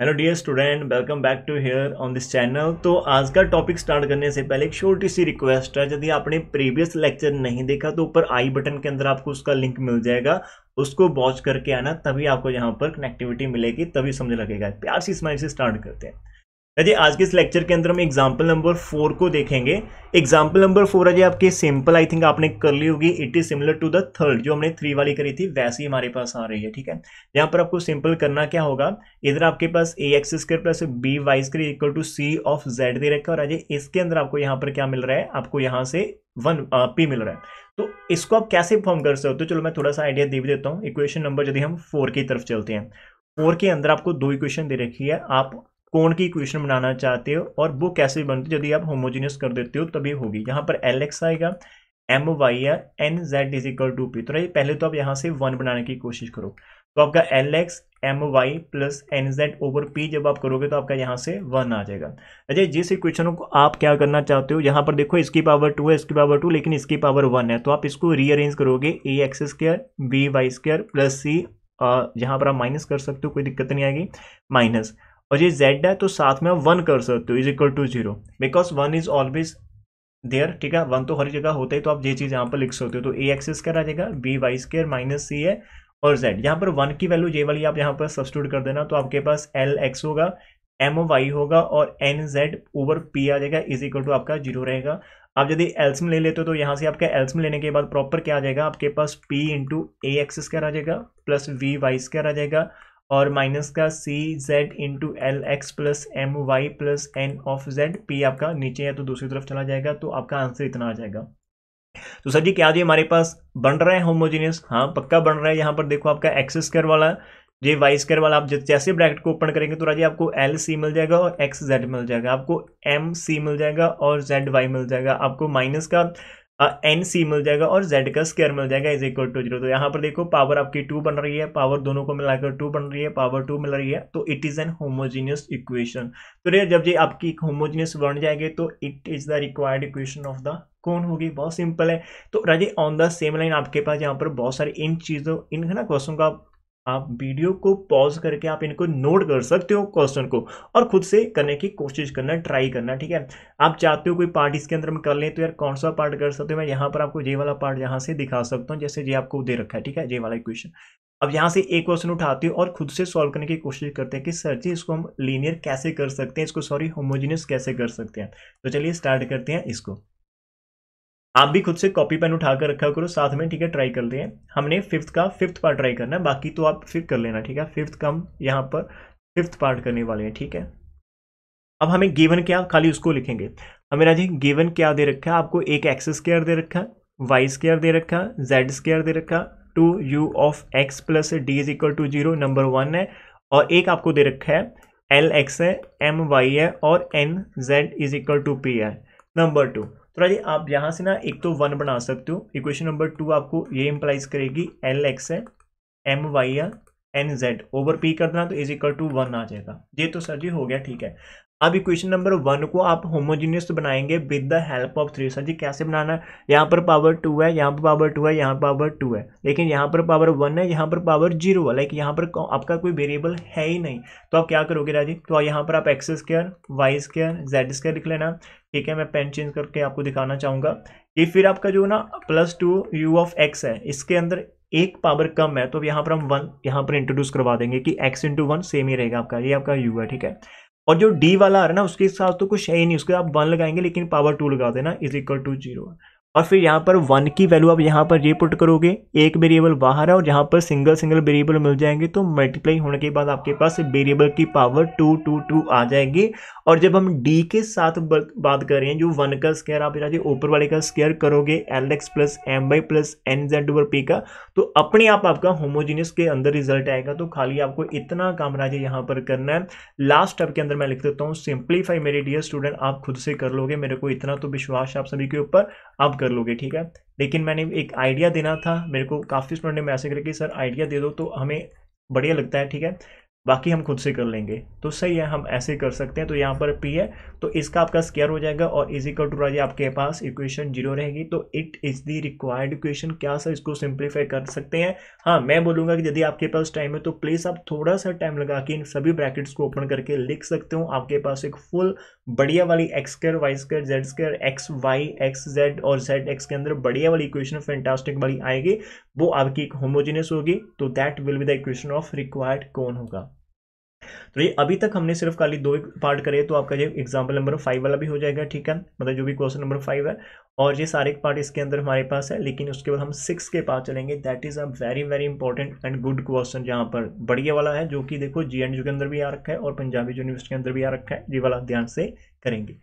hello dear student welcome back to here on this channel तो आज का topic start करने से पहले एक छोटी सी रिक्वेस्ट है यदि आपने प्रीवियस लेक्चर नहीं देखा तो ऊपर आई बटन के अंदर आपको उसका लिंक मिल जाएगा उसको वॉच करके आना तभी आपको यहाँ पर कनेक्टिविटी मिलेगी तभी समझ लगेगा प्यार सी स्माइल से स्टार्ट करते हैं अजय आज के इस लेक्चर के अंदर हम एग्जाम्पल नंबर फोर को देखेंगे एग्जाम्पल नंबर फोर अजय आपके सिंपल आई थिंक आपने कर ली होगी it is similar to the third जो हमने थ्री वाली करी थी वैसी हमारे पास आ रही है ठीक है यहाँ पर आपको सिंपल करना क्या होगा इधर आपके पास A x square plus B Y square equal to C of Z दे रखा है और अजय इसके अंदर आपको यहाँ पर क्या मिल रहा है आपको यहाँ से वन पी मिल रहा है तो इसको आप कैसे फॉर्म कर सकते हो तो चलो मैं थोड़ा सा आइडिया दे भी देता हूँ इक्वेशन नंबर यदि हम फोर की तरफ चलते हैं फोर के अंदर आपको दो इक्वेशन दे रखी है आप कोण की इक्वेशन बनाना चाहते हो और वो कैसे बनती है यदि आप होमोजीनियस कर देते हो तभी होगी यहाँ पर एल एक्स आएगा एम वाई या N Z is equal to P तो पहले तो आप यहाँ से वन बनाने की कोशिश करो तो आपका L X M Y plus N Z over P जब आप करोगे तो आपका यहाँ से वन आ जाएगा अजय अच्छा, जिस इक्वेशन को आप क्या करना चाहते हो यहाँ पर देखो इसकी पावर टू है इसकी पावर टू लेकिन इसकी पावर वन है तो आप इसको रीअरेंज करोगे A x square B Y square plus C यहाँ पर आप माइनस कर सकते हो कोई दिक्कत नहीं आएगी माइनस और ये जेड है तो साथ में आप वन कर सकते हो is equal to zero because one is always there ठीक है वन तो हर जगह होता है तो आप ये चीज़ यहाँ पर लिख सकते हो तो ए एक्स स्केयर आ जाएगा B Y square minus C है और जेड यहाँ पर वन की वैल्यू ये वाली आप यहाँ पर सब्सटूट कर देना तो आपके पास एल एक्स होगा एम वाई होगा और एन जेड ओवर पी आ जाएगा इज इक्वल टू आपका जीरो रहेगा आप यदि एल्स में ले लेते हो तो यहाँ से आपका एल्स में लेने के बाद प्रॉपर क्या आ जाएगा आपके पास P into A x square आ जाएगा प्लस वी वाई स्क्वायर आ जाएगा और माइनस का C Z into L x plus M Y plus N of Z P आपका नीचे या तो दूसरी तरफ चला जाएगा तो आपका आंसर इतना आ जाएगा तो सर जी क्या जी हमारे पास बन रहा है होमोजीनियस हाँ पक्का बन रहा है यहाँ पर देखो आपका एक्स स्क्वायर वाला ये वाई स्क्वायर वाला आप जैसे ब्रैकेट को ओपन करेंगे तो राजी आपको एल सी मिल जाएगा और एक्स जेड मिल जाएगा आपको एम सी मिल जाएगा और जेड वाई मिल जाएगा आपको माइनस का एन सी मिल जाएगा और जेड का स्केयर मिल जाएगा इज इक्वल टू जीरो तो यहाँ पर देखो पावर आपकी टू बन रही है पावर दोनों को मिलाकर टू बन रही है पावर टू मिल रही है तो it is an homogeneous equation तो रे जब ये आपकी होमोजीनियस बन जाएगी तो it is the required equation of the कौन होगी बहुत सिंपल है तो राजे ऑन द सेम लाइन आपके पास यहाँ पर बहुत सारी इन चीज़ों इन है ना क्वेश्चन का आप वीडियो को पॉज करके आप इनको नोट कर सकते हो क्वेश्चन को और खुद से करने की कोशिश करना ट्राई करना ठीक है आप चाहते हो कोई पार्ट इसके अंदर हम कर लें तो यार कौन सा पार्ट कर सकते हो मैं यहाँ पर आपको जे वाला पार्ट यहाँ से दिखा सकता हूँ जैसे जे आपको दे रखा है ठीक है जे वाला क्वेश्चन अब यहाँ से एक क्वेश्चन उठाते हो और खुद से सॉल्व करने की कोशिश करते हैं कि सर जी इसको हम लीनियर कैसे कर सकते हैं इसको सॉरी होमोजीनियस कैसे कर सकते हैं तो चलिए स्टार्ट करते हैं इसको आप भी खुद से कॉपी पेन उठा कर रखा करो साथ में ठीक है ट्राई करते हैं हमने फिफ्थ का फिफ्थ पार्ट ट्राई करना है बाकी तो आप फिर कर लेना ठीक है फिफ्थ का हम यहाँ पर फिफ्थ पार्ट करने वाले हैं ठीक है अब हमें गेवन क्या खाली उसको लिखेंगे हमें राजे गेवन क्या दे रखा है आपको एक एक्स स्केयर दे रखा है वाई स्केयर दे रखा है जेड स्केयर दे रखा two you of X plus D is equal to zero number one है और एक आपको दे रखा है एल एक्स है एम वाई है और N Z is equal to P है नंबर टू तो राजी आप यहाँ से ना एक तो वन बना सकते हो इक्वेशन नंबर टू आपको ये इम्प्लाइज करेगी एल एक्स है एम वाई है एन जेड ओवर पी कर देना तो इज इक्वल टू वन आ जाएगा ये तो सर जी हो गया ठीक है अब इक्वेशन नंबर वन को आप होमोजीनियस बनाएंगे with the help of three sir जी कैसे बनाना है यहाँ पर पावर टू है यहाँ पर पावर टू है यहाँ पर पावर टू है लेकिन यहाँ पर पावर वन है यहाँ पर पावर जीरो है लाइक यहाँ पर आपका कोई वेरिएबल है ही नहीं तो आप क्या करोगे राजी तो यहाँ पर आप x square y square z square लिख लेना ठीक है मैं पेन चेंज करके आपको दिखाना चाहूँगा ये फिर आपका जो ना plus two you of x है इसके अंदर एक पावर कम है तो यहाँ पर हम वन यहाँ पर इंट्रोड्यूस करवा देंगे कि एक्स इंटू वन सेम ही रहेगा आपका ये आपका यू है ठीक है और जो डी वाला आ रहा है ना उसके साथ तो कुछ है ही नहीं उसके आप वन लगाएंगे लेकिन पावर टू लगा देना इज इक्वल टू जीरो और फिर यहाँ पर वन की वैल्यू आप यहाँ पर ये पुट करोगे एक वेरिएबल बाहर है और यहाँ पर सिंगल सिंगल वेरिएबल मिल जाएंगे तो मल्टीप्लाई होने के बाद आपके पास वेरिएबल की पावर टू टू टू आ जाएगी और जब हम डी के साथ बात कर रहे हैं जो वन का स्केयर आप राजे ऊपर वाले का स्केयर करोगे l x plus M Y plus N Z over p का तो अपने आप आपका होमोजीनियस के अंदर रिजल्ट आएगा तो खाली आपको इतना काम राजे यहाँ पर करना है लास्ट स्टेप के अंदर मैं लिख देता हूँ सिंप्लीफाई मेरे डियर स्टूडेंट आप खुद से कर लोगे मेरे को इतना तो विश्वास है आप सभी के ऊपर आप कर लोगे ठीक है लेकिन मैंने एक आइडिया देना था मेरे को काफ़ी स्टूडेंट ने मैसेज करके सर आइडिया दे दो तो हमें बढ़िया लगता है ठीक है बाकी हम खुद से कर लेंगे तो सही है हम ऐसे कर सकते हैं तो यहाँ पर पी है तो इसका आपका स्केयर हो जाएगा और इज इक्वल टू राजे आपके पास इक्वेशन जीरो रहेगी तो it is the required equation क्या सर इसको सिंप्लीफाई कर सकते हैं हाँ मैं बोलूँगा कि यदि आपके पास टाइम है तो प्लीज़ आप थोड़ा सा टाइम लगा के इन सभी ब्रैकेट्स को ओपन करके लिख सकते हो आपके पास एक फुल बढ़िया वाली x square Y square Z square x y x z और जेड एक्स के अंदर बढ़िया वाली इक्वेशन फेंटास्टिक वाली आएगी वो आपकी एक होमोजीनियस होगी तो that will be the equation of required कौन होगा तो ये अभी तक हमने सिर्फ खाली दो पार्ट करे तो आपका ये एग्जाम्पल नंबर फाइव वाला भी हो जाएगा ठीक है मतलब जो भी क्वेश्चन नंबर फाइव है और ये सारे पार्ट इसके अंदर हमारे पास है लेकिन उसके बाद हम सिक्स के पास चलेंगे that is a very very important and good question जहाँ पर बढ़िया वाला है जो कि देखो जी एंड के अंदर भी आ रखा है और पंजाबी यूनिवर्सिटी के अंदर भी आ रखा है ये वाला ध्यान से करेंगे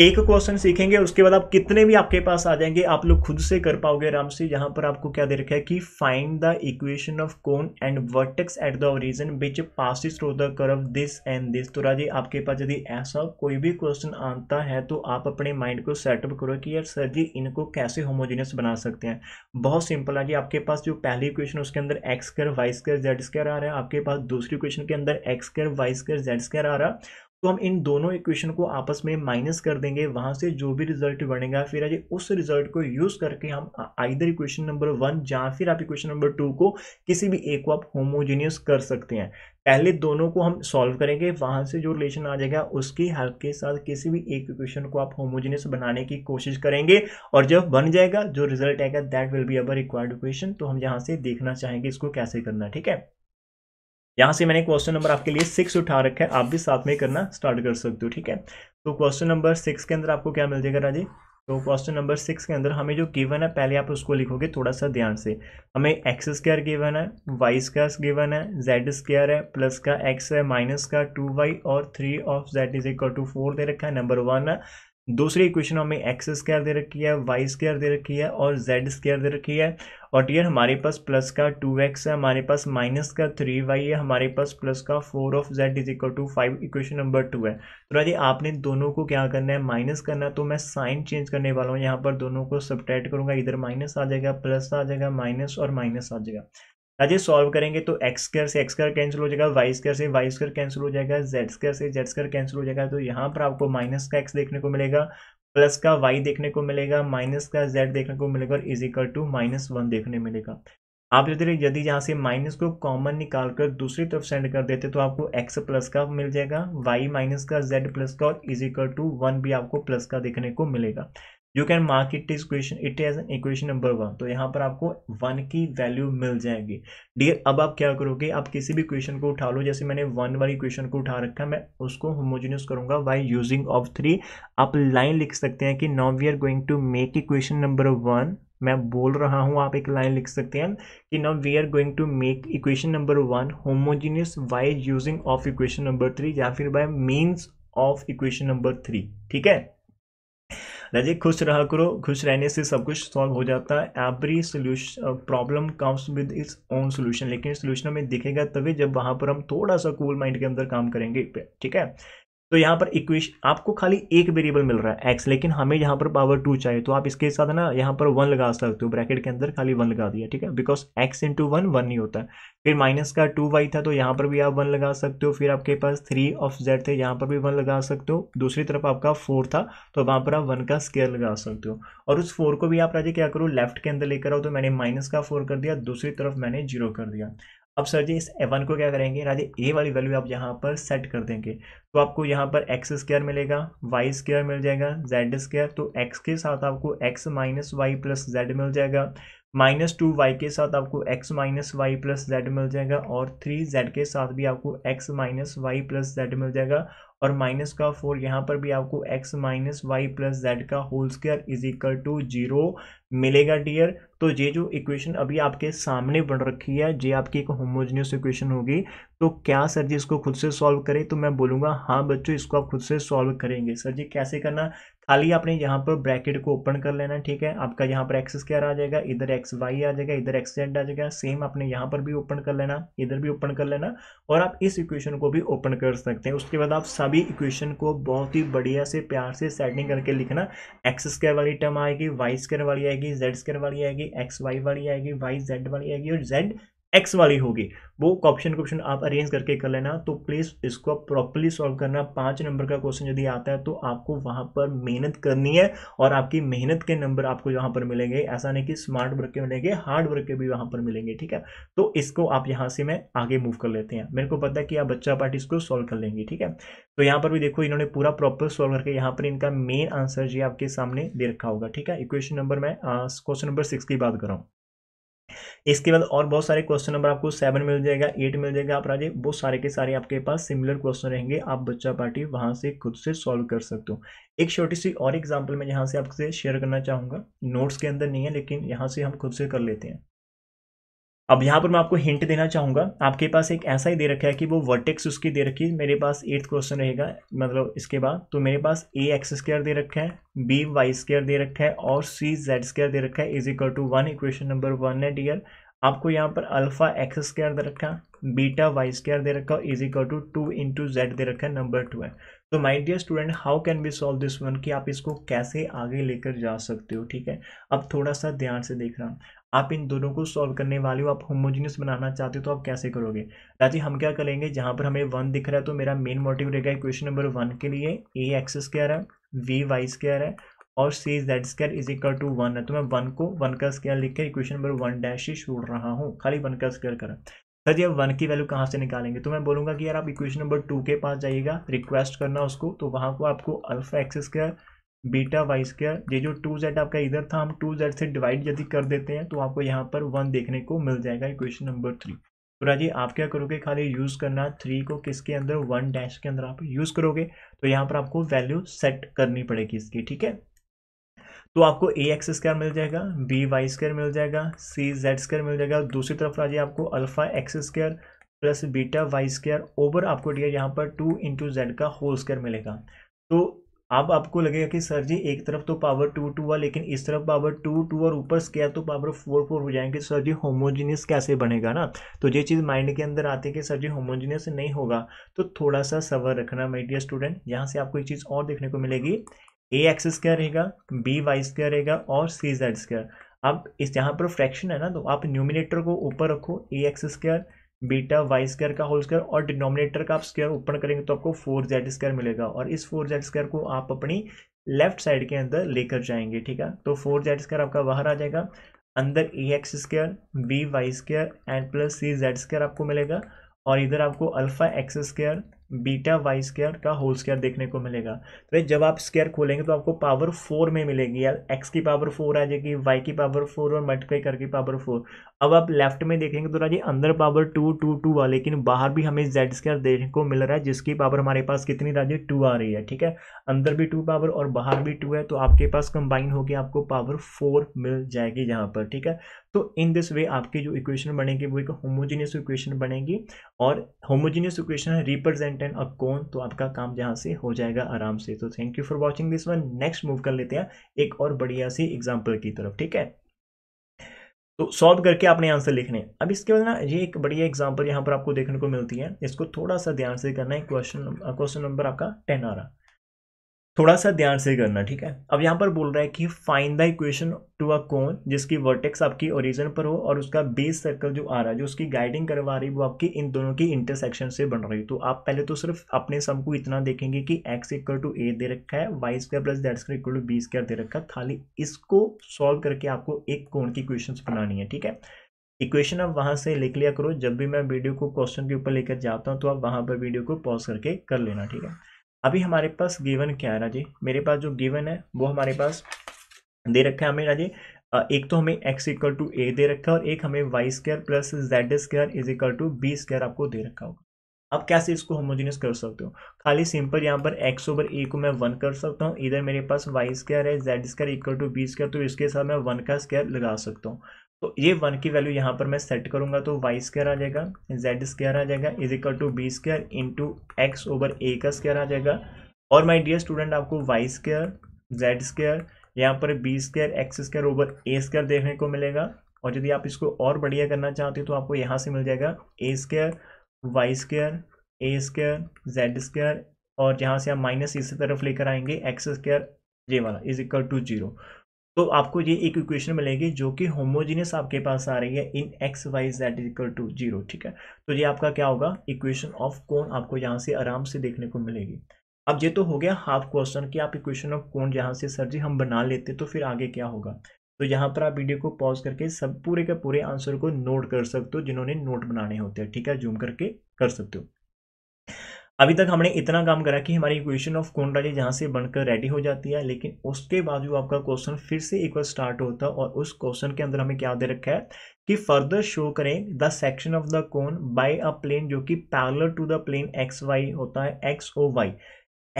एक क्वेश्चन सीखेंगे उसके बाद आप कितने भी आपके पास आ जाएंगे आप लोग खुद से कर पाओगे आराम से यहाँ पर आपको क्या दे रखा है कि find the equation of cone and vertex at the origin which passes through the curve this and this तो राजी आपके पास यदि ऐसा कोई भी क्वेश्चन आता है तो आप अपने माइंड को सेटअप करो कि यार सर जी इनको कैसे होमोजीनियस बना सकते हैं बहुत सिंपल है जी आपके पास जो पहली इक्वेशन उसके अंदर एक्स कर वाई स्क्र जेड स्क्र आ रहा है आपके पास दूसरी इक्वेशन के अंदर एक्स कर वाई स्क्र जेड स्क्र आ रहा है तो हम इन दोनों इक्वेशन को आपस में माइनस कर देंगे वहाँ से जो भी रिजल्ट बनेगा फिर आज उस रिजल्ट को यूज़ करके हम आइधर इक्वेशन नंबर वन या फिर आप इक्वेशन नंबर टू को किसी भी एक को आप होमोजेनियस कर सकते हैं पहले दोनों को हम सॉल्व करेंगे वहाँ से जो रिलेशन आ जाएगा उसकी हेल्प के साथ किसी भी एक इक्वेशन को आप होमोजेनियस बनाने की कोशिश करेंगे और जब बन जाएगा जो रिजल्ट आएगा that will be our required equation तो हम यहाँ से देखना चाहेंगे इसको कैसे करना ठीक है यहां से मैंने क्वेश्चन नंबर आपके लिए सिक्स उठा रखा है आप भी साथ में करना स्टार्ट कर सकते हो ठीक है तो क्वेश्चन नंबर सिक्स के अंदर आपको क्या मिल जाएगा राजी तो क्वेश्चन नंबर सिक्स के अंदर हमें जो गिवन है पहले आप उसको लिखोगे थोड़ा सा ध्यान से हमें एक्स स्क्र गिवन है वाई स्क्वायर गिवन है जेड स्क्र है प्लस का एक्स है माइनस का टू वाई और three of z is equal to four दे रखा है नंबर वन है दूसरी इक्वेशन हमें एक्स स्क्र दे रखी है वाई स्क्र दे रखी है और जेड स्क्र दे रखी है और डियर हमारे पास प्लस का टू एक्स है हमारे पास माइनस का थ्री वाई है हमारे पास प्लस का four of z is equal to five equation number two है तो राजी आपने दोनों को क्या करना है माइनस करना है तो मैं साइन चेंज करने वाला हूँ यहाँ पर दोनों को सब्ट्रैक्ट करूँगा इधर माइनस आ जाएगा प्लस आ जाएगा माइनस और माइनस आ जाएगा राजेश सॉल्व करेंगे तो एक्स स्क्र से एक्स स्क्र कैंसिल हो जाएगा वाई स्क्र से वाई स्क्र कैंसिल हो जाएगा जेड स्क्र से जेड स्क्र कैंसिल हो जाएगा तो यहाँ पर आपको माइनस का एक्स देखने को मिलेगा प्लस का वाई देखने को मिलेगा माइनस का जेड देखने को मिलेगा और is equal to minus one देखने मिलेगा आप देखिए यदि यहाँ से माइनस को कॉमन निकाल कर दूसरी तरफ सेंड कर देते तो आपको एक्स प्लस का मिल जाएगा वाई माइनस का जेड प्लस का और इज इक्वल टू वन भी आपको प्लस का देखने को मिलेगा you can mark it is question it as equation number one तो यहाँ पर आपको वन की वैल्यू मिल जाएगी डियर अब आप क्या करोगे आप किसी भी क्वेश्चन को उठा लो जैसे मैंने वन वाली क्वेश्चन को उठा रखा मैं उसको होमोजिनियस करूंगा वाई यूजिंग ऑफ थ्री आप लाइन लिख सकते हैं कि now we are going to make equation number one मैं बोल रहा हूँ आप एक लाइन लिख सकते हैं कि now we are going to make equation number one homogeneous by using of equation number three या फिर by means of equation number three ठीक है राजे खुश रहा करो खुश रहने से सब कुछ सॉल्व हो जाता है every solution problem comes with its own solution लेकिन सोल्यूशन में दिखेगा तभी जब वहाँ पर हम थोड़ा सा कूल माइंड के अंदर काम करेंगे ठीक है तो यहाँ पर इक्वेशन आपको खाली एक वेरिएबल मिल रहा है एक्स लेकिन हमें यहाँ पर पावर टू चाहिए तो आप इसके साथ ना यहाँ पर वन लगा सकते हो ब्रैकेट के अंदर खाली वन लगा दिया ठीक है because x into one one ही होता है फिर माइनस का टू वाई था तो यहाँ पर भी आप वन लगा सकते हो फिर आपके पास थ्री ऑफ जेड थे यहाँ पर भी वन लगा सकते हो दूसरी तरफ आपका फोर था तो वहाँ पर आप वन का स्केयर लगा सकते हो और उस फोर को भी आप राजे क्या करो लेफ्ट के अंदर लेकर आओ तो मैंने माइनस का फोर कर दिया दूसरी तरफ मैंने जीरो कर दिया अब सर जी इस एवन को क्या करेंगे राजे ए वाली वैल्यू आप यहाँ पर सेट कर देंगे तो आपको यहाँ पर एक्स स्क्र मिलेगा वाई स्क्र मिल जाएगा जेड स्क्र तो एक्स के साथ आपको x minus y plus z मिल जाएगा माइनस टू वाई के साथ आपको x minus y plus z मिल जाएगा और थ्री जेड के साथ भी आपको x minus y plus z मिल जाएगा और माइनस का फोर यहाँ पर भी आपको x minus y plus z का whole square is equal to zero मिलेगा डियर तो ये जो इक्वेशन अभी आपके सामने बन रखी है ये आपकी एक होमोजनियस इक्वेशन होगी तो क्या सर जी इसको खुद से सॉल्व करें तो मैं बोलूँगा हाँ बच्चों इसको आप खुद से सॉल्व करेंगे सर जी कैसे करना खाली आपने यहाँ पर ब्रैकेट को ओपन कर लेना ठीक है आपका यहाँ पर एक्स स्क्र आ जाएगा इधर एक्स वाई आ जाएगा इधर एक्स जेड आ जाएगा सेम आपने यहाँ पर भी ओपन कर लेना इधर भी ओपन कर लेना और आप इस इक्वेशन को भी ओपन कर सकते हैं उसके बाद आप सभी इक्वेशन को बहुत ही बढ़िया से प्यार से सेटिंग करके लिखना एक्स स्क्र वाली टर्म आएगी वाई स्क्र वाली आएगी आएगी जेड स्केयर वाली आएगी एक्स वाई वाली आएगी वाई जेड वाली आएगी और जेड एक्स वाली होगी वो ऑप्शन क्वेश्चन आप अरेंज करके कर लेना तो प्लीज़ इसको प्रॉपरली सॉल्व करना पाँच नंबर का क्वेश्चन यदि आता है तो आपको वहाँ पर मेहनत करनी है और आपकी मेहनत के नंबर आपको यहाँ पर मिलेंगे ऐसा नहीं कि स्मार्ट वर्क के मिलेंगे हार्ड वर्क के भी वहाँ पर मिलेंगे ठीक है तो इसको आप यहाँ से मैं आगे मूव कर लेते हैं मेरे को पता है कि आप बच्चा पार्टी इसको सॉल्व कर लेंगे ठीक है तो यहाँ पर भी देखो इन्होंने पूरा प्रॉपर सॉल्व करके यहाँ पर इनका मेन आंसर जी आपके सामने दे रखा होगा ठीक है इक्वेशन नंबर मैं क्वेश्चन नंबर सिक्स की बात कर रहा हूँ इसके बाद और बहुत सारे क्वेश्चन नंबर आपको सेवन मिल जाएगा एट मिल जाएगा आप राजे वो सारे के सारे आपके पास सिमिलर क्वेश्चन रहेंगे आप बच्चा पार्टी वहां से खुद से सॉल्व कर सकते हो एक छोटी सी और एग्जाम्पल मैं यहाँ से आपसे शेयर करना चाहूंगा नोट्स के अंदर नहीं है लेकिन यहाँ से हम खुद से कर लेते हैं अब यहाँ पर मैं आपको हिंट देना चाहूँगा आपके पास एक ऐसा ही दे रखा है कि वो वर्टेक्स उसकी दे रखी है मेरे पास एट्थ क्वेश्चन रहेगा मतलब इसके बाद तो मेरे पास ए एक्स स्केयर दे रखा है बी वाई स्केयर दे रखा है और सी जेड स्केयर दे रखा है is equal to one equation number one है डियर आपको यहाँ पर अल्फा एक्स स्केयर दे रखा है बीटा वाई स्केयर दे रखा है is equal to two into z दे रखा है नंबर टू है तो my dear student how can be solve this one कि आप इसको कैसे आगे लेकर जा सकते हो ठीक है अब थोड़ा सा ध्यान से देख रहा हूँ आप इन दोनों को सॉल्व करने वाले हो आप होमोजीनियस बनाना चाहते हो तो आप कैसे करोगे राजी हम क्या करेंगे जहाँ पर हमें वन दिख रहा है तो मेरा मेन मोटिव रहेगा इक्वेशन नंबर वन के लिए ए एक्स स्क्र है वी वाई स्क्र है और c z square is equal to one है तो मैं वन को वन का लिख लिखकर इक्वेशन नंबर वन डैश ही छोड़ रहा हूँ खाली वन का स्केयर करें सर जी आप वन की वैल्यू कहाँ से निकालेंगे तो मैं बोलूँगा कि यार आप इक्वेशन नंबर टू के पास जाइएगा रिक्वेस्ट करना उसको तो वहाँ को आपको alpha x square beta y square ये जो टू जेड आपका इधर था हम टू जेड से डिवाइड यदि कर देते हैं तो आपको यहाँ पर वन देखने को मिल जाएगा इक्वेशन नंबर थ्री तो राजी आप क्या करोगे खाली यूज़ करना थ्री को किसके अंदर वन डैश के अंदर आप यूज़ करोगे तो यहाँ पर आपको वैल्यू सेट करनी पड़ेगी इसकी ठीक है तो आपको ए एक्स स्क्वायर मिल जाएगा बी वाई स्क्वायर मिल जाएगा सी जेड स्क्वायर मिल जाएगा दूसरी तरफ राजी आपको alpha x square plus beta y square over आपको यहाँ पर टू इंटू जेड का होल स्क्वायर मिलेगा तो अब आपको लगेगा कि सर जी एक तरफ तो पावर टू टू हुआ लेकिन इस तरफ पावर टू टू और ऊपर स्केयर तो पावर फोर फोर हो जाएंगे सर जी होमोजीनियस कैसे बनेगा ना तो ये चीज़ माइंड के अंदर आती है कि सर जी होमोजीनियस नहीं होगा तो थोड़ा सा सवर रखना माई डियर स्टूडेंट यहाँ से आपको एक चीज़ और देखने को मिलेगी ए एक्स स्क्वायर रहेगा बी वाई स्क्वायर रहेगा और सी जेड स्क्वायर अब इस यहाँ पर फ्रैक्शन है ना तो आप न्यूमिनेटर को ऊपर रखो a x square beta y square का होल स्क्वायर और डिनोमिनेटर का आप स्क्वायर ओपन करेंगे तो आपको फोर जेड स्क्वायर मिलेगा और इस फोर जेड स्क्वायर को आप अपनी लेफ्ट साइड के अंदर लेकर जाएंगे ठीक है तो फोर जेड स्क्वायर आपका बाहर आ जाएगा अंदर a x square b y square and plus c z square आपको मिलेगा और इधर आपको alpha x square beta y square का होल स्केयर देखने को मिलेगा तो जब आप स्केयर खोलेंगे तो आपको पावर फोर में मिलेगी यार एक्स की पावर फोर आ जाएगी वाई की पावर फोर और मल्टीप्लाई कर की पावर फोर अब आप लेफ्ट में देखेंगे तो राजे अंदर पावर टू टू टू आ लेकिन बाहर भी हमें जेड स्केयर देखने को मिल रहा है जिसकी पावर हमारे पास कितनी राजे टू आ रही है ठीक है अंदर भी टू पावर और बाहर भी टू है तो आपके पास कंबाइन होगी आपको पावर फोर मिल जाएगी यहाँ पर ठीक है तो इन दिस वे आपकी जो इक्वेशन बनेगी वो एक होमोजीनियस इक्वेशन बनेगी और homogeneous equation represent an a cone तो आपका काम जहाँ से हो जाएगा आराम से तो thank you for watching this one next move कर लेते हैं एक और बढ़िया सी एग्जाम्पल की तरफ ठीक है तो सॉल्व करके आपने आंसर लिखने अब इसके बाद ना ये एक बढ़िया एग्जाम्पल यहाँ पर आपको देखने को मिलती है इसको थोड़ा सा ध्यान से करना है क्वेश्चन क्वेश्चन नंबर आपका टेन आ रहा थोड़ा सा ध्यान से करना ठीक है अब यहाँ पर बोल रहा है कि find the equation to a cone जिसकी वर्टेक्स आपकी ओरिजिन पर हो और उसका बेस सर्कल जो आ रहा है जो उसकी गाइडिंग करवा रही है वो आपकी इन दोनों की इंटरसेक्शन से बन रही है तो आप पहले तो सिर्फ अपने सम को इतना देखेंगे कि एक्स इक्वल टू ए दे रखा है y square plus z square equal to b square दे रखा है खाली इसको सॉल्व करके आपको एक कोण की इक्वेशन बनानी है ठीक है इक्वेशन आप वहाँ से लिख लिया करो जब भी मैं वीडियो को क्वेश्चन के ऊपर लेकर जाता हूँ तो आप वहाँ पर वीडियो को पॉज करके कर लेना ठीक है अभी हमारे पास गिवन क्या है राजे मेरे पास जो गिवन है वो हमारे पास दे रखा है हमें राजे एक तो हमें x इक्वल टू ए दे रखा है और एक हमें y square plus z square is equal to b square आपको दे रखा होगा अब कैसे इसको होमोजीनियस कर सकते हो खाली सिंपल यहाँ पर x ओवर ए को मैं वन कर सकता हूँ इधर मेरे पास वाई स्क्र है z square equal to b square तो इसके साथ मैं वन का स्क्र लगा सकता हूँ तो ये वन की वैल्यू यहाँ पर मैं सेट करूँगा तो वाई स्क्र आ जाएगा जेड स्क्र आ जाएगा is equal to b square into x over a का स्केयर आ जाएगा और माई डियर स्टूडेंट आपको वाई स्क्र जेड स्क्र यहाँ पर b square x square over a square देखने को मिलेगा और यदि आप इसको और बढ़िया करना चाहते हो तो आपको यहाँ से मिल जाएगा ए square Y square a square Z square और यहाँ से आप माइनस इसी तरफ लेकर आएंगे एक्स स्क्र ये वाला इज इक्वल टू जीरो तो आपको ये एक इक्वेशन मिलेगी जो कि होमोजीनियस आपके पास आ रही है in x y z equal to zero ठीक है तो ये आपका क्या होगा इक्वेशन ऑफ कोन आपको यहाँ से आराम से देखने को मिलेगी अब ये तो हो गया हाफ क्वेश्चन कि आप इक्वेशन ऑफ कोन यहाँ से सर जी हम बना लेते तो फिर आगे क्या होगा तो यहाँ पर आप वीडियो को पॉज करके सब पूरे के पूरे आंसर को नोट कर सकते हो जिन्होंने नोट बनाने होते हैं ठीक है जूम करके कर सकते हो अभी तक हमने इतना काम करा कि हमारी इक्वेशन ऑफ कोण राजे जहाँ से बनकर रेडी हो जाती है लेकिन उसके बाद जो आपका क्वेश्चन फिर से एक बार स्टार्ट होता है और उस क्वेश्चन के अंदर हमें क्या दे रखा है कि फर्दर शो करें the section of the cone by a plane जो कि parallel to the plane x y होता है x o y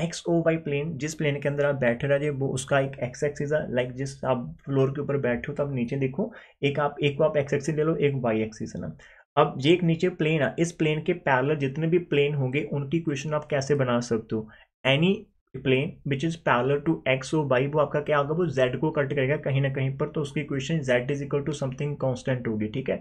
x o y plane जिस प्लेन के अंदर आप बैठे रहिए वो उसका एक एक्स एक्सिस है लाइक जिस आप फ्लोर के ऊपर बैठे हो तो आप नीचे देखो एक आप एक को आप एक्स एक्सिस ले लो एक वाई एक्सिस है ना अब ये एक नीचे प्लेन है इस प्लेन के पैरल जितने भी प्लेन होंगे उनकी क्वेश्चन आप कैसे बना सकते हो any plane which is parallel to x o y वो आपका क्या होगा वो जेड को कट करेगा कहीं ना कहीं पर तो उसकी question z is equal to something constant होगी ठीक है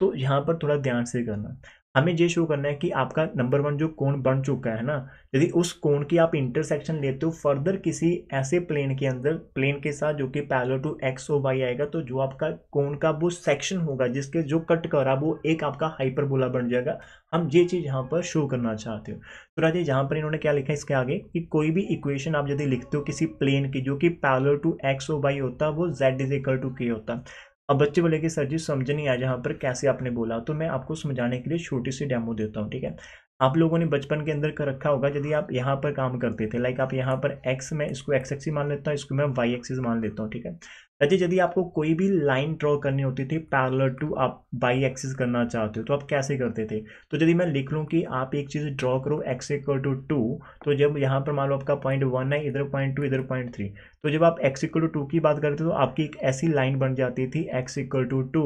तो यहाँ पर थोड़ा ध्यान से करना हमें ये शो करना है कि आपका नंबर वन जो कोण बन चुका है ना यदि उस कोण की आप इंटरसेक्शन लेते हो फर्दर किसी ऐसे प्लेन के अंदर प्लेन के साथ जो कि पैलो टू एक्स ओ वाई आएगा तो जो आपका कोण का वो सेक्शन होगा जिसके जो कट रहा वो एक आपका हाइपरबोला बन जाएगा हम ये चीज़ यहाँ पर शो करना चाहते हो तो राजे यहाँ पर इन्होंने क्या लिखा है इसके आगे कि कोई भी इक्वेशन आप यदि लिखते हो किसी प्लेन की जो कि पैलो टू एक्स ओ वाई होता वो जेड इज इक्वल टू के होता अब बच्चे बोले कि सर जी समझ नहीं आया यहाँ पर कैसे आपने बोला तो मैं आपको समझाने के लिए छोटी सी डेमो देता हूँ ठीक है आप लोगों ने बचपन के अंदर कर रखा होगा यदि आप यहाँ पर काम करते थे लाइक आप यहाँ पर एक्स में इसको एक्स एक्सी मान लेता हूँ इसको मैं वाई एक्सिस मान लेता हूँ ठीक है अच्छे यदि आपको कोई भी लाइन ड्रॉ करनी होती थी पैरलर टू आप बाई एक्सिस करना चाहते हो तो आप कैसे करते थे तो यदि मैं लिख लूँ कि आप एक चीज़ ड्रॉ करो एक्स इक्वल टू टू तो जब यहाँ पर मान लो आपका पॉइंट वन है इधर पॉइंट टू इधर पॉइंट थ्री तो जब आप एक्स इक्वल टू टू की बात करते तो आपकी एक ऐसी लाइन बन जाती थी एक्स इक्वल टू टू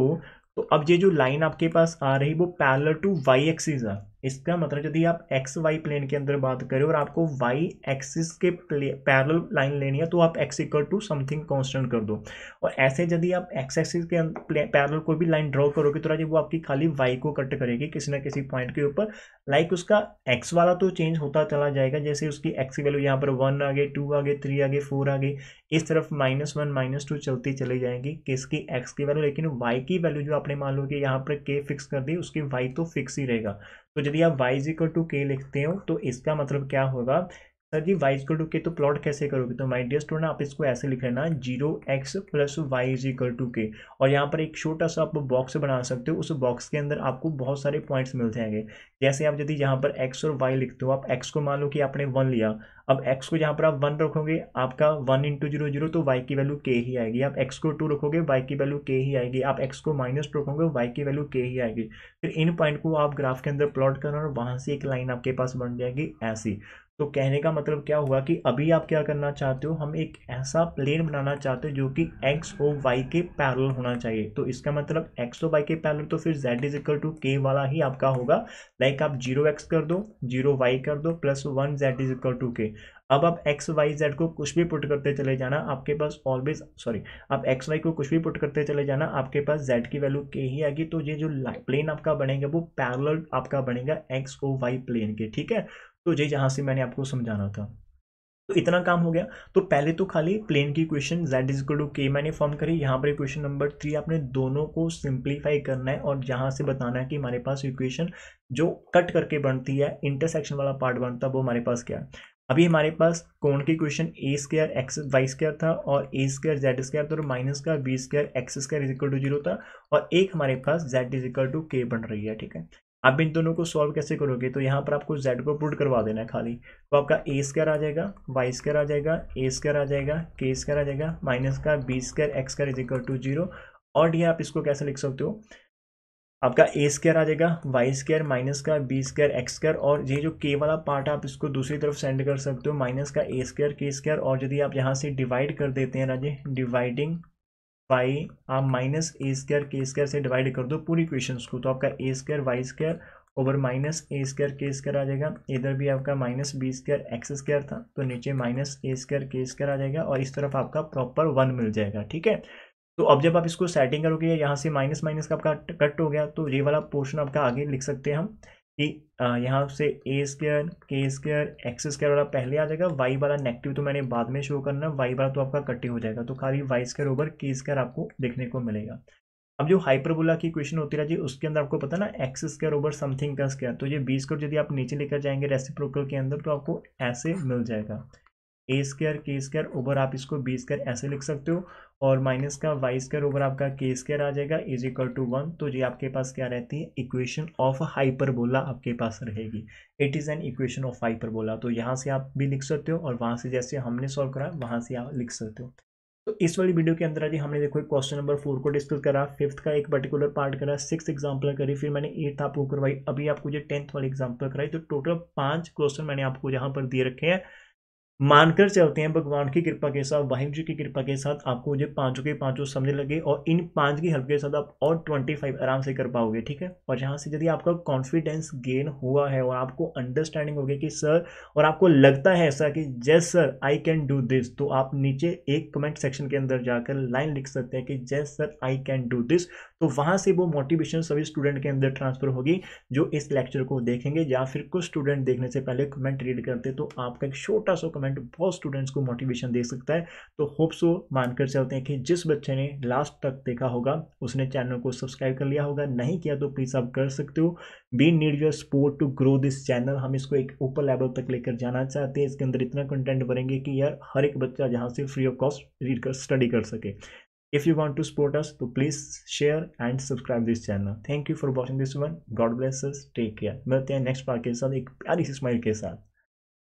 तो अब ये जो लाइन आपके पास आ रही वो पैरलर टू वाई एक्सिस है इसका मतलब यदि आप एक्स वाई प्लेन के अंदर बात करें और आपको वाई एक्सिस के पैरल लाइन लेनी है तो आप x equal to something constant कर दो और ऐसे यदि आप एक्स एक्सिस के पैरल कोई भी लाइन ड्रॉ करोगे तो राजी वो आपकी खाली वाई को कट करेगी किसी ना किसी पॉइंट के ऊपर लाइक उसका एक्स वाला तो चेंज होता चला जाएगा जैसे उसकी एक्स वैल्यू यहाँ पर वन आ गए टू आ गए थ्री आ गए फोर आ गए इस तरफ माइनस वन माइनस टू चलती चली जाएंगी किसकी एक्स की वैल्यू लेकिन वाई की वैल्यू जो आपने मान लो कि यहाँ पर के फिक्स कर दी उसकी वाई तो फिक्स ही रहेगा तो यदि आप वाई इजिकल टू के लिखते हो तो इसका मतलब क्या होगा सर जी वाई को टू के तो प्लॉट कैसे करोगे तो माय डियर स्टूडेंट आप इसको ऐसे लिख लेना zero x plus y is equal to k और यहाँ पर एक छोटा सा आप बॉक्स बना सकते हो उस बॉक्स के अंदर आपको बहुत सारे पॉइंट्स मिल जाएंगे जैसे आप यदि यहाँ पर एक्स और वाई लिखते हो आप एक्स को मान लो कि आपने वन लिया अब एक्स को जहाँ पर आप वन रखोगे आपका वन इंटू जीरो जीरो तो वाई की वैल्यू के ही आएगी आप एक्स को टू रखोगे वाई की वैल्यू के ही आएगी आप एक्स को माइनस रखोगे वाई की वैल्यू के ही आएगी फिर इन पॉइंट को आप ग्राफ के अंदर प्लॉट करना और वहाँ से एक लाइन आपके पास बन जाएगी ऐसी तो कहने का मतलब क्या हुआ कि अभी आप क्या करना चाहते हो हम एक ऐसा प्लेन बनाना चाहते हो जो कि एक्स ओ वाई के पैरल होना चाहिए तो इसका मतलब एक्स ओ वाई के पैरल तो फिर जेड इज इक्वल टू के वाला ही आपका होगा लाइक आप जीरो एक्स कर दो जीरो वाई कर दो plus one Z is equal to K अब आप एक्स वाई जेड को कुछ भी पुट करते चले जाना आपके पास ऑलवेज सॉरी आप एक्स वाई को कुछ भी पुट करते चले जाना आपके पास जेड की वैल्यू के ही आएगी तो ये जो प्लेन आपका बनेगा वो पैरल आपका बनेगा एक्स ओ वाई प्लेन के ठीक है तो जी जहाँ से मैंने आपको समझाना था तो इतना काम हो गया तो पहले तो खाली प्लेन की क्वेश्चन z इज टू के मैंने फॉर्म करी यहाँ पर इक्वेशन नंबर थ्री आपने दोनों को सिंप्लीफाई करना है और यहाँ से बताना है कि हमारे पास इक्वेशन जो कट करके बनती है इंटरसेक्शन वाला पार्ट बनता है वो हमारे पास क्या है अभी हमारे पास कोण की equation A square x Y square था और ए स्क्र जेड स्क्र और माइनस का B square X square is equal to zero था और एक हमारे पास Z is equal to K बन रही है ठीक है आप इन दोनों को सॉल्व कैसे करोगे तो यहाँ पर आपको जेड को पुट करवा देना है खाली तो आपका ए स्क्वायर आ जाएगा वाई स्क्वायर आ जाएगा ए स्क्वायर आ जाएगा के स्क्वायर आ जाएगा माइनस का B square X square is equal to zero और डी आप इसको कैसे लिख सकते हो आपका ए स्क्वायर आ जाएगा वाई स्केयर माइनस का बी स्क्वायर एक्स स्क्वायर और ये जो के वाला पार्ट आप इसको दूसरी तरफ सेंड कर सकते हो माइनस का ए स्केयर के स्क्वायर और यदि आप यहाँ से डिवाइड कर देते हैं राजे डिवाइडिंग बाई आप minus A square K square से डिवाइड कर दो पूरी क्वेश्चन को तो आपका A square Y square over minus A square K square आ जाएगा इधर भी आपका minus B square x square था तो नीचे minus A square K square आ जाएगा और इस तरफ आपका प्रॉपर वन मिल जाएगा ठीक है तो अब जब आप इसको सेटिंग करोगे यहाँ से माइनस माइनस का आपका कट हो गया तो ये वाला पोर्शन आपका आगे लिख सकते हैं हम यहाँ से A square K square x square वाला पहले आ जाएगा वाई वाला नेगेटिव तो मैंने बाद में शो करना वाई वाला तो आपका कट्टी हो जाएगा तो खाली Y square over K square आपको देखने को मिलेगा अब जो हाइपरबोला की क्वेश्चन होती रहा जी उसके अंदर आपको पता ना एक्स स्क्र ओवर समथिंग का स्क्र तो ये बी स्क्र यदि आप नीचे लेकर जाएंगे रेसिप्रोकल के अंदर तो आपको ऐसे मिल जाएगा ए स्क्र के स्क्र ओवर आप इसको बी स्क्र ऐसे लिख सकते हो और माइनस का वाई स्क्र ओवर आपका के स्क्र आ जाएगा इज इक्वल टू वन तो ये आपके पास क्या रहती है इक्वेशन ऑफ हाइपरबोला आपके पास रहेगी it is an equation of hyperbola तो यहाँ से आप भी लिख सकते हो और वहाँ से जैसे हमने सॉल्व करा वहाँ से आप लिख सकते हो तो इस वाली वीडियो के अंदर आज हमने देखो क्वेश्चन नंबर फोर को डिस्कस करा फिफ्थ का एक पर्टिकुलर पार्ट करा सिक्स एग्जाम्पल करी फिर मैंने एट्थ आपको करवाई अभी आपको जो टेंथ वाली एग्जाम्पल कराई तो टोटल पांच क्वेश्चन मैंने आपको यहाँ पर दिए रखे हैं मानकर चलते हैं भगवान की कृपा के साथ वाहिगुरु जी की कृपा के साथ आपको मुझे पांचों के पांचों समझ लगे और इन पांच की हेल्प के साथ आप और ट्वेंटी फाइव आराम से कर पाओगे ठीक है और यहाँ से यदि आपका कॉन्फिडेंस गेन हुआ है और आपको अंडरस्टैंडिंग हो कि सर और आपको लगता है ऐसा कि जैस sir I can do this तो आप नीचे एक कमेंट सेक्शन के अंदर जाकर लाइन लिख सकते हैं कि जय sir I can do this तो वहाँ से वो मोटिवेशन सभी स्टूडेंट के अंदर ट्रांसफर होगी जो इस लेक्चर को देखेंगे या फिर कुछ स्टूडेंट देखने से पहले कमेंट रीड करते तो आपका एक छोटा सा कमेंट बहुत स्टूडेंट्स को मोटिवेशन दे सकता है तो होप्स वो मानकर चलते हैं कि जिस बच्चे ने लास्ट तक देखा होगा उसने चैनल को सब्सक्राइब कर लिया होगा नहीं किया तो प्लीज़ आप कर सकते हो we need your support to grow this channel हम इसको एक ऊपर लेवल तक लेकर जाना चाहते हैं इसके अंदर इतना कंटेंट भरेंगे कि यार हर एक बच्चा जहाँ से फ्री ऑफ कॉस्ट रीड कर स्टडी कर सके if you want to support us तो please share and subscribe this channel thank you for watching this one God bless take care मिलते हैं नेक्स्ट पार्ट के साथ एक प्यारी सी स्माइल के साथ